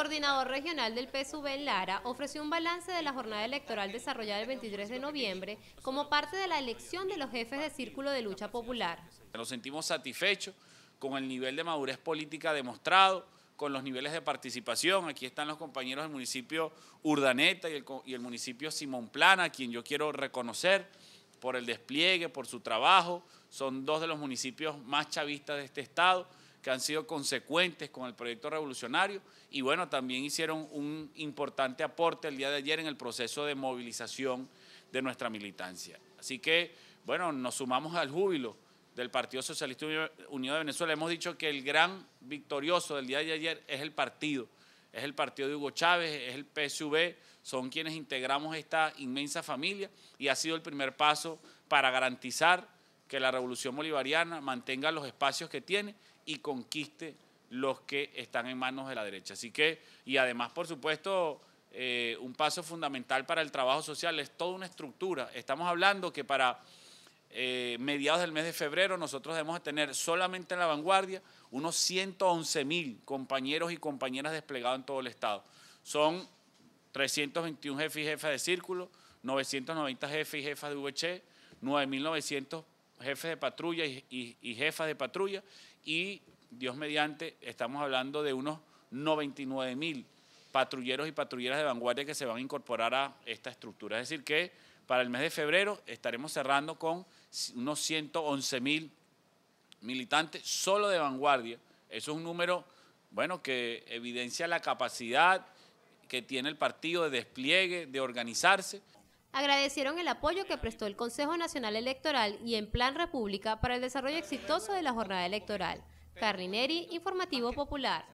coordinador regional del PSUV, en Lara ofreció un balance de la jornada electoral desarrollada el 23 de noviembre como parte de la elección de los jefes de Círculo de Lucha Popular. Nos sentimos satisfechos con el nivel de madurez política demostrado, con los niveles de participación. Aquí están los compañeros del municipio Urdaneta y el, y el municipio Simón Plana, a quien yo quiero reconocer por el despliegue, por su trabajo. Son dos de los municipios más chavistas de este estado que han sido consecuentes con el proyecto revolucionario y bueno, también hicieron un importante aporte el día de ayer en el proceso de movilización de nuestra militancia. Así que bueno, nos sumamos al júbilo del Partido Socialista Unido de Venezuela. Hemos dicho que el gran victorioso del día de ayer es el partido, es el partido de Hugo Chávez, es el PSV, son quienes integramos esta inmensa familia y ha sido el primer paso para garantizar que la revolución bolivariana mantenga los espacios que tiene y conquiste los que están en manos de la derecha. Así que, y además, por supuesto, eh, un paso fundamental para el trabajo social es toda una estructura. Estamos hablando que para eh, mediados del mes de febrero nosotros debemos tener solamente en la vanguardia unos 111 mil compañeros y compañeras desplegados en todo el Estado. Son 321 jefes y jefas de círculo, 990 jefes y jefas de VH, 9.900 jefes de patrulla y, jefas de patrulla y Dios mediante, estamos hablando de unos 99 mil patrulleros y patrulleras de vanguardia que se van a incorporar a esta estructura. Es decir, que para el mes de febrero estaremos cerrando con unos 111 mil militantes solo de vanguardia. Eso es un número, bueno, que evidencia la capacidad que tiene el partido de despliegue, de organizarse agradecieron el apoyo que prestó el Consejo Nacional Electoral y en Plan República para el desarrollo exitoso de la jornada electoral. Carlineri, Informativo Popular.